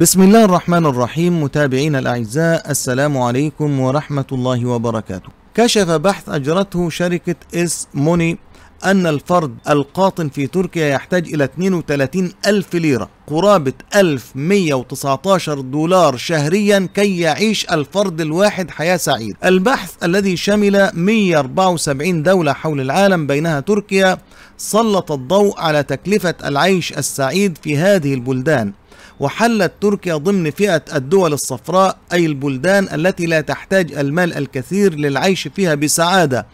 بسم الله الرحمن الرحيم متابعينا الأعزاء السلام عليكم ورحمة الله وبركاته كشف بحث أجرته شركة إس موني أن الفرد القاطن في تركيا يحتاج إلى 32 ألف ليرة قرابة 1119 دولار شهريا كي يعيش الفرد الواحد حياة سعيدة البحث الذي شمل 174 دولة حول العالم بينها تركيا سلط الضوء على تكلفة العيش السعيد في هذه البلدان وحلت تركيا ضمن فئة الدول الصفراء أي البلدان التي لا تحتاج المال الكثير للعيش فيها بسعادة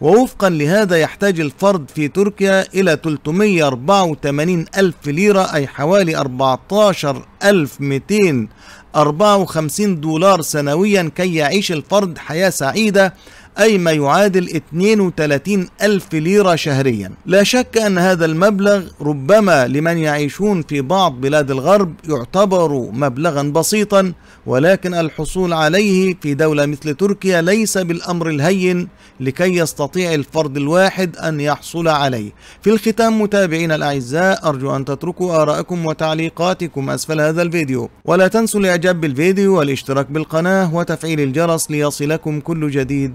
ووفقا لهذا يحتاج الفرد في تركيا إلى 384 ألف ليرة أي حوالي 14254 دولار سنويا كي يعيش الفرد حياة سعيدة أي ما يعادل 32 ألف ليرة شهريا لا شك أن هذا المبلغ ربما لمن يعيشون في بعض بلاد الغرب يعتبر مبلغا بسيطا ولكن الحصول عليه في دولة مثل تركيا ليس بالأمر الهين لكي يستطيع الفرد الواحد أن يحصل عليه في الختام متابعينا الأعزاء أرجو أن تتركوا آراءكم وتعليقاتكم أسفل هذا الفيديو ولا تنسوا الإعجاب بالفيديو والاشتراك بالقناة وتفعيل الجرس ليصلكم كل جديد